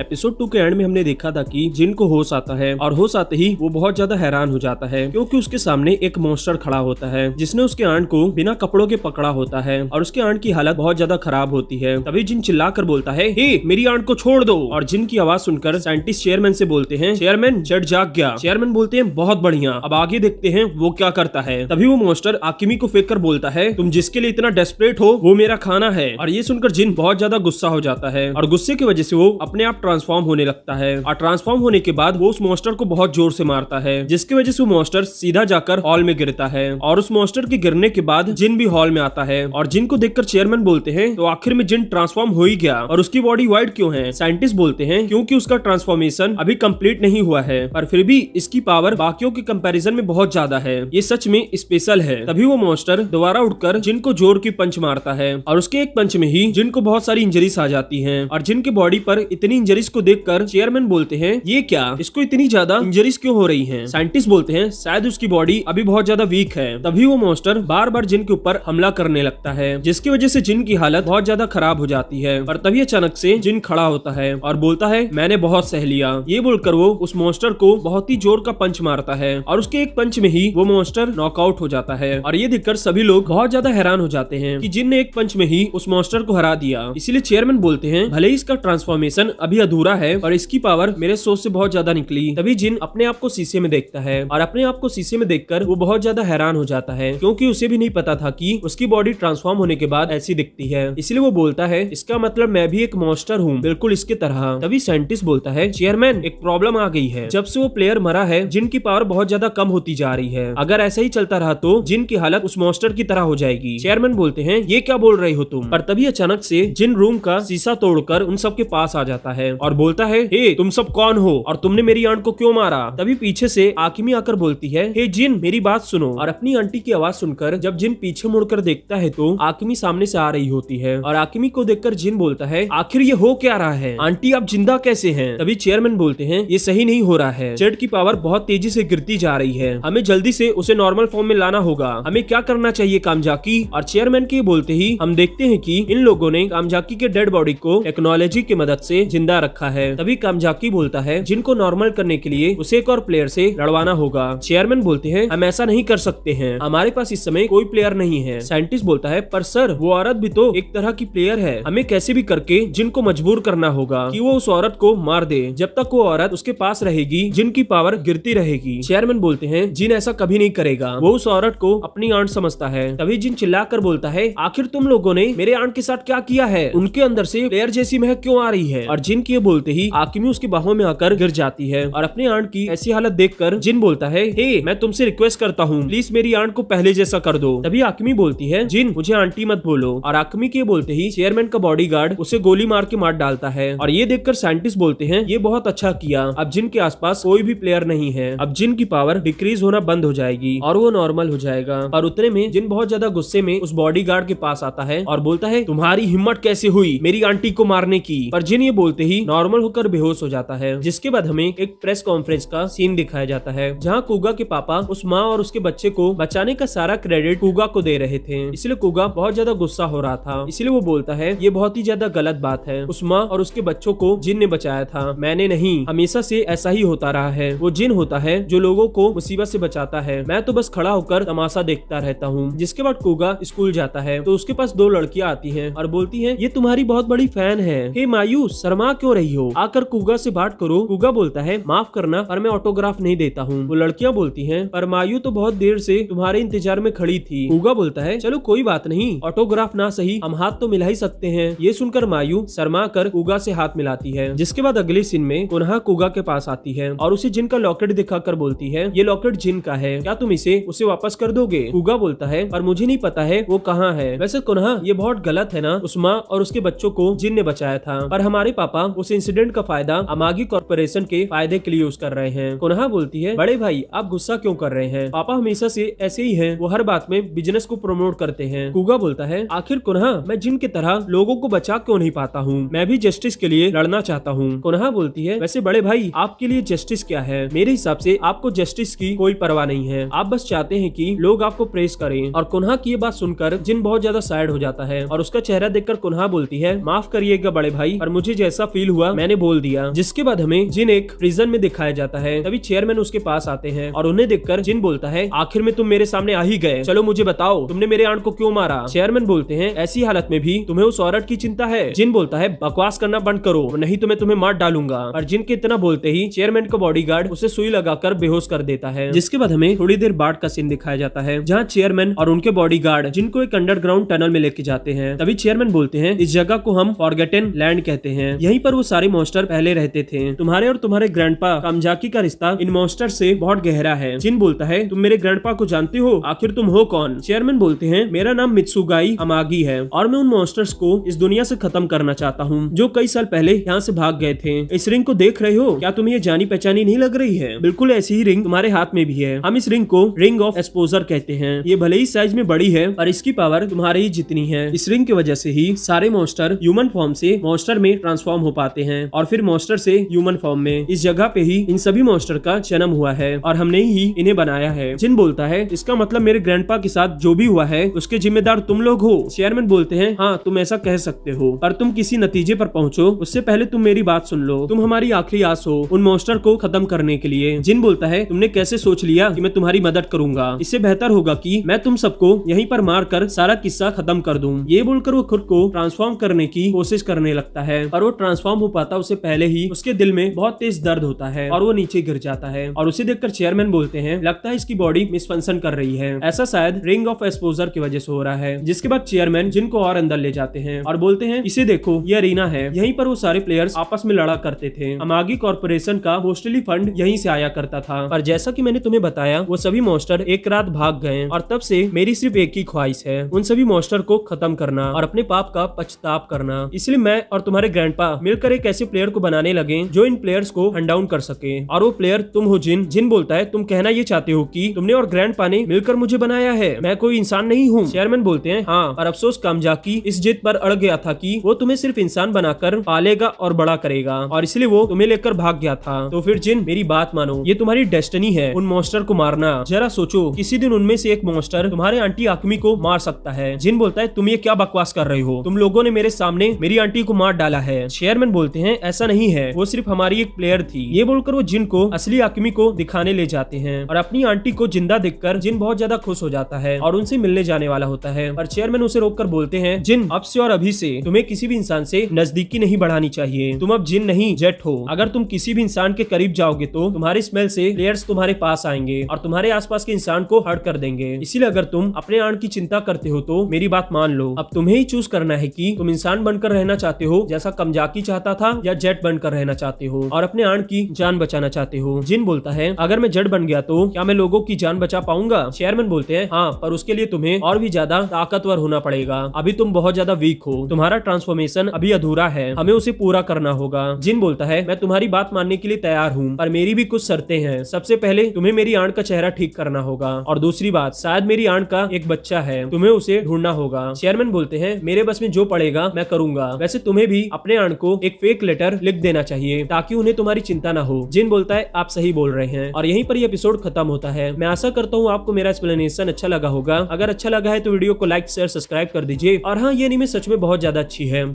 episode to के and में हमने देखा था कि जिन को होश आता है और होश आते ही वो बहुत ज्यादा हैरान हो जाता है क्योंकि उसके सामने एक मॉन्स्टर खड़ा होता है जिसने उसके आंट को बिना कपड़ों के पकड़ा होता है और उसके आंट की हालत बहुत ज्यादा खराब होती है तभी जिन चिल्ला कर बोलता है हे मेरी आंट को छोड़ दो और जिन की आवाज सुनकर साइंटिस्ट चेयरमैन से बोलते हैं चेयरमैन जट जाग गया चेयरमैन बोलते हैं बहुत बढ़िया अब आगे देखते हैं वो क्या करता है तभी वो मॉन्स्टर आकिमी को फेंक कर बोलता है तुम जिसके लिए इतना डेस्परेट हो वो मेरा खाना है और ये सुनकर जिन बहुत ज्यादा गुस्सा हो जाता है और गुस्से की वजह से वो अपने आप ट्रांसफॉर्म होने लगता है और ट्रांसफॉर्म होने के बाद वो उस मॉन्स्टर को बहुत जोर से मारता है जिसकी वजह से वो मॉन्स्टर सीधा जाकर हॉल में गिरता है और उस मॉन्स्टर के गिरने के बाद जिन भी हॉल में आता है और जिन को देखकर चेयरमैन बोलते हैं तो आखिर में जिन ट्रांसफॉर्म हो ही गया और उसकी बॉडी व्हाइट क्यों है साइंटिस्ट बोलते हैं क्योंकि उसका ट्रांसफॉर्मेशन अभी कंप्लीट नहीं हुआ है पर फिर भी इसकी पावर बाकियों के कंपैरिजन में बहुत ज्यादा है ये सच में स्पेशल है तभी वो मॉन्स्टर दोबारा उठकर को जोर की पंच मारता है और उसके एक पंच में ही जिन को बहुत सारी इंजरीज आ जाती है और जिनके बॉडी पर इतनी इंजरी इंजरीज को देख चेयरमैन बोलते हैं ये क्या इसको इतनी ज्यादा इंजरीज क्यों हो रही है साइंटिस्ट बोलते हैं शायद उसकी बॉडी अभी बहुत ज्यादा वीक है तभी वो मॉन्स्टर बार बार जिन के ऊपर हमला करने लगता है जिसकी वजह से जिन की हालत बहुत ज्यादा खराब हो जाती है और तभी अचानक से जिन खड़ा होता है और बोलता है मैंने बहुत सह लिया ये बोलकर वो उस मॉन्स्टर को बहुत ही जोर का पंच मारता है और उसके एक पंच में ही वो मॉन्स्टर नॉकआउट हो जाता है और ये देखकर सभी लोग बहुत ज्यादा हैरान हो जाते हैं कि जिन ने एक पंच में ही उस मॉन्स्टर को हरा दिया इसीलिए चेयरमैन बोलते हैं भले ही इसका ट्रांसफॉर्मेशन अभी अधूरा है और इसकी पावर मेरे सोच से बहुत ज्यादा निकली तभी जिन अपने आप को शीशे में देखता है और अपने आप को शीशे में देखकर वो बहुत ज्यादा हैरान हो जाता है क्योंकि उसे भी नहीं पता था कि उसकी बॉडी ट्रांसफॉर्म होने के बाद ऐसी दिखती है इसलिए वो बोलता है इसका मतलब मैं भी एक मॉन्स्टर हूँ बिल्कुल इसके तरह तभी साइंटिस्ट बोलता है चेयरमैन एक प्रॉब्लम आ गई है जब से वो प्लेयर मरा है जिनकी पावर बहुत ज्यादा कम होती जा रही है अगर ऐसा ही चलता रहा तो जिन की हालत उस मॉन्स्टर की तरह हो जाएगी चेयरमैन बोलते हैं ये क्या बोल रहे हो तुम पर तभी अचानक से जिन रूम का शीशा तोड़कर उन सबके पास आ जाता है और बोलता है हे तुम सब कौन हो और तुमने मेरी आंट को क्यों मारा तभी पीछे से आकिमी आकर बोलती है हे जिन मेरी बात सुनो और अपनी आंटी की आवाज सुनकर जब जिन पीछे मुड़कर देखता है तो आकिमी सामने से आ रही होती है और आकिमी को देखकर जिन बोलता है आखिर ये हो क्या रहा है आंटी आप जिंदा कैसे है तभी चेयरमैन बोलते हैं ये सही नहीं हो रहा है जेड की पावर बहुत तेजी से गिरती जा रही है हमें जल्दी से उसे नॉर्मल फॉर्म में लाना होगा हमें क्या करना चाहिए कामजाकी और चेयरमैन के बोलते ही हम देखते हैं कि इन लोगों ने कामजाकी के डेड बॉडी को टेक्नोलॉजी की मदद से जिंदा रखा है तभी कामजाकी बोलता है जिनको नॉर्मल करने के लिए उसे एक और प्लेयर से लड़वाना होगा चेयरमैन बोलते हैं हम ऐसा नहीं कर सकते हैं हमारे पास इस समय कोई प्लेयर नहीं है साइंटिस्ट बोलता है पर सर वो औरत भी तो एक तरह की प्लेयर है हमें कैसे भी करके जिनको मजबूर करना होगा कि वो उस औरत को मार दे जब तक वो औरत उसके पास रहेगी जिनकी पावर गिरती रहेगी चेयरमैन बोलते हैं जिन ऐसा कभी नहीं करेगा वो उस औरत को अपनी आंट समझता है तभी जिन चिल्लाकर बोलता है आखिर तुम लोगों ने मेरे आंट के साथ क्या किया है उनके अंदर से प्लेयर जैसी महक क्यों आ रही है और जिन ये बोलते ही आकिमी उसके बाहों में आकर गिर जाती है और अपने आंट की ऐसी हालत देख कर जिन बोलता है हे मैं तुमसे रिक्वेस्ट करता हूँ प्लीज मेरी आंट को पहले जैसा कर दो तभी आकिमी बोलती है जिन मुझे आंटी मत बोलो और आकिमी के बोलते ही चेयरमैन का बॉडी उसे गोली मार के मार डालता है और ये देखकर साइंटिस्ट बोलते हैं ये बहुत अच्छा किया अब जिन के आसपास कोई भी प्लेयर नहीं है अब जिन की पावर डिक्रीज होना बंद हो जाएगी और वो नॉर्मल हो जाएगा और उतने में जिन बहुत ज्यादा गुस्से में उस बॉडी के पास आता है और बोलता है तुम्हारी हिम्मत कैसे हुई मेरी आंटी को मारने की पर जिन ये बोलते ही नॉर्मल होकर बेहोश हो जाता है जिसके बाद हमें एक प्रेस कॉन्फ्रेंस का सीन दिखाया जाता है जहाँ कूगा के पापा उस माँ और उसके बच्चे को बचाने का सारा क्रेडिट कूगा को दे रहे थे इसलिए कुगा बहुत ज्यादा गुस्सा हो रहा था इसलिए वो बोलता है ये बहुत ही ज्यादा गलत बात है उस माँ और उसके बच्चों को जिन ने बचाया था मैंने नहीं हमेशा से ऐसा ही होता रहा है वो जिन होता है जो लोगों को मुसीबत से बचाता है मैं तो बस खड़ा होकर तमाशा देखता रहता हूँ जिसके बाद कूगा स्कूल जाता है तो उसके पास दो लड़कियाँ आती है और बोलती है ये तुम्हारी बहुत बड़ी फैन है हे मायूस शर्मा क्यों रही हो आकर कुगा से बात करो कुगा बोलता है माफ करना पर मैं ऑटोग्राफ नहीं देता हूँ वो लड़कियाँ बोलती है पर मायू तो बहुत देर से तुम्हारे इंतजार में खड़ी थी कुगा बोलता है चलो कोई बात नहीं ऑटोग्राफ ना सही हम हाथ तो मिला ही सकते हैं ये सुनकर मायू शर्मा कर कुगा से हाथ मिलाती है जिसके बाद अगले सीन में पुनः कुगा के पास आती है और उसे जिन का लॉकेट दिखा कर बोलती है ये लॉकेट जिन का है क्या तुम इसे उसे वापस कर दोगे कुगा बोलता है पर मुझे नहीं पता है वो कहाँ है वैसे कुनहा ये बहुत गलत है ना माँ और उसके बच्चों को जिन ने बचाया था पर हमारे पापा उस इंसिडेंट का फायदा अमागी कॉरपोरेशन के फायदे के लिए यूज कर रहे हैं कोनहा बोलती है बड़े भाई आप गुस्सा क्यों कर रहे हैं पापा हमेशा से ऐसे ही है वो हर बात में बिजनेस को प्रमोट करते हैं कुगा बोलता है आखिर कोनहा मैं जिन की तरह लोगों को बचा क्यों नहीं पाता हूँ मैं भी जस्टिस के लिए लड़ना चाहता हूँ कोनहा बोलती है वैसे बड़े भाई आपके लिए जस्टिस क्या है मेरे हिसाब से आपको जस्टिस की कोई परवाह नहीं है आप बस चाहते हैं कि लोग आपको प्रेस करें और कुन्हा की ये बात सुनकर जिन बहुत ज्यादा साइड हो जाता है और उसका चेहरा देखकर कुन्हा बोलती है माफ करिएगा बड़े भाई और मुझे जैसा फील फील हुआ मैंने बोल दिया जिसके बाद हमें जिन एक प्रिजन में दिखाया जाता है तभी चेयरमैन उसके पास आते हैं और उन्हें देखकर जिन बोलता है आखिर में तुम मेरे सामने आ ही गए चलो मुझे बताओ तुमने मेरे आंट को क्यों मारा चेयरमैन बोलते हैं ऐसी हालत में भी तुम्हें उस औरत की चिंता है जिन बोलता है बकवास करना बंद करो नहीं तो मैं तुम्हें मार डालूंगा और जिन के इतना बोलते ही चेयरमैन का गार्ड उसे सुई लगाकर बेहोश कर देता है जिसके बाद हमें थोड़ी देर बाद का सीन दिखाया जाता है जहाँ चेयरमैन और उनके गार्ड जिनको एक अंडरग्राउंड टनल में लेके जाते हैं तभी चेयरमैन बोलते हैं इस जगह को हम फॉरगेटन लैंड कहते हैं यहीं पर पर वो सारे मॉन्स्टर पहले रहते थे तुम्हारे और तुम्हारे ग्रैंड कामजाकी का रिश्ता इन मॉन्स्टर से बहुत गहरा है जिन बोलता है तुम मेरे ग्रैंड को जानते हो आखिर तुम हो कौन चेयरमैन बोलते हैं मेरा नाम मित्सुगाई अमागी है और मैं उन मॉन्स्टर्स को इस दुनिया से खत्म करना चाहता हूँ जो कई साल पहले यहाँ से भाग गए थे इस रिंग को देख रहे हो क्या तुम्हें ये जानी पहचानी नहीं लग रही है बिल्कुल ऐसी ही रिंग तुम्हारे हाथ में भी है हम इस रिंग को रिंग ऑफ एक्सपोजर कहते हैं ये भले ही साइज में बड़ी है पर इसकी पावर तुम्हारे ही जितनी है इस रिंग की वजह से ही सारे मॉन्स्टर ह्यूमन फॉर्म से मॉन्स्टर में ट्रांसफॉर्म हो पाते पाते हैं और फिर मॉन्स्टर से ह्यूमन फॉर्म में इस जगह पे ही इन सभी मॉन्स्टर का जन्म हुआ है और हमने ही इन्हें बनाया है जिन बोलता है इसका मतलब मेरे ग्रैंड के साथ जो भी हुआ है उसके जिम्मेदार तुम लोग हो चेयरमैन बोलते हैं हाँ तुम ऐसा कह सकते हो पर तुम किसी नतीजे पर पहुंचो उससे पहले तुम मेरी बात सुन लो तुम हमारी आखिरी आस हो उन मॉन्स्टर को खत्म करने के लिए जिन बोलता है तुमने कैसे सोच लिया कि मैं तुम्हारी मदद करूंगा इससे बेहतर होगा कि मैं तुम सबको यहीं पर मार कर सारा किस्सा खत्म कर दूं ये बोलकर वो खुद को ट्रांसफॉर्म करने की कोशिश करने लगता है और वो ट्रांसफॉर्म कंफर्म हो पाता उसे पहले ही उसके दिल में बहुत तेज दर्द होता है और वो नीचे गिर जाता है और उसे देखकर चेयरमैन बोलते हैं लगता है इसकी बॉडी मिसफंक्शन कर रही है ऐसा शायद रिंग ऑफ एक्सपोजर की वजह से हो रहा है जिसके बाद चेयरमैन जिनको और अंदर ले जाते हैं और बोलते हैं इसे देखो ये अरीना है यहीं पर वो सारे प्लेयर्स आपस में लड़ा करते थे अमागी कॉर्पोरेशन का होस्टली फंड यहीं से आया करता था पर जैसा कि मैंने तुम्हें बताया वो सभी मॉन्स्टर एक रात भाग गए और तब से मेरी सिर्फ एक ही ख्वाहिश है उन सभी मॉन्स्टर को खत्म करना और अपने पाप का पछताप करना इसलिए मैं और तुम्हारे ग्रैंड मिलकर मिलकर एक ऐसे प्लेयर को बनाने लगे जो इन प्लेयर्स को हंडाउन कर सके और वो प्लेयर तुम हो जिन जिन बोलता है तुम कहना ये चाहते हो की तुमने और ग्रैंड पाने मिलकर मुझे बनाया है मैं कोई इंसान नहीं हूँ चेयरमैन बोलते हैं हाँ और अफसोस की इस जीत पर अड़ गया था की वो तुम्हें सिर्फ इंसान बनाकर पालेगा और बड़ा करेगा और इसलिए वो तुम्हें लेकर भाग गया था तो फिर जिन मेरी बात मानो ये तुम्हारी डेस्टनी है उन मॉन्स्टर को मारना जरा सोचो किसी दिन उनमें से एक मॉन्स्टर तुम्हारे आंटी आकमी को मार सकता है जिन बोलता है तुम ये क्या बकवास कर रहे हो तुम लोगों ने मेरे सामने मेरी आंटी को मार डाला है चेयरमैन बोलते हैं ऐसा नहीं है वो सिर्फ हमारी एक प्लेयर थी ये बोलकर वो जिन को असली आकमी को दिखाने ले जाते हैं और अपनी आंटी को जिंदा देखकर जिन बहुत ज्यादा खुश हो जाता है और उनसे मिलने जाने वाला होता है और चेयरमैन उसे रोक कर बोलते हैं जिन अब से और अभी से तुम्हें किसी भी इंसान से नजदीकी नहीं बढ़ानी चाहिए तुम अब जिन नहीं जेट हो अगर तुम किसी भी इंसान के करीब जाओगे तो तुम्हारे स्मेल से प्लेयर्स तुम्हारे पास आएंगे और तुम्हारे आसपास के इंसान को हर्ट कर देंगे इसीलिए अगर तुम अपने आण की चिंता करते हो तो मेरी बात मान लो अब तुम्हें ही चूज करना है की तुम इंसान बनकर रहना चाहते हो जैसा कमजाकी चाहते चाहता था या जेट बनकर रहना चाहते हो और अपने आंट की जान बचाना चाहते हो जिन बोलता है अगर मैं जेट बन गया तो क्या मैं लोगों की जान बचा पाऊंगा चेयरमैन बोलते हैं हाँ पर उसके लिए तुम्हें और भी ज्यादा ताकतवर होना पड़ेगा अभी तुम बहुत ज्यादा वीक हो तुम्हारा ट्रांसफॉर्मेशन अभी अधूरा है हमें उसे पूरा करना होगा जिन बोलता है मैं तुम्हारी बात मानने के लिए तैयार हूँ पर मेरी भी कुछ शर्तें हैं सबसे पहले तुम्हें मेरी आंट का चेहरा ठीक करना होगा और दूसरी बात शायद मेरी आंट का एक बच्चा है तुम्हें उसे ढूंढना होगा चेयरमैन बोलते हैं मेरे बस में जो पड़ेगा मैं करूंगा वैसे तुम्हें भी अपने आंट को एक फेक लेटर लिख देना चाहिए ताकि उन्हें तुम्हारी चिंता ना हो जिन बोलता है आप सही बोल रहे हैं और यहीं पर यह एपिसोड खत्म होता है मैं आशा करता हूँ आपको मेरा एक्सप्लेनेशन अच्छा लगा होगा अगर अच्छा लगा है तो वीडियो को लाइक शेयर सब्सक्राइब कर दीजिए और हाँ ये एनिमे सच में बहुत ज्यादा अच्छी है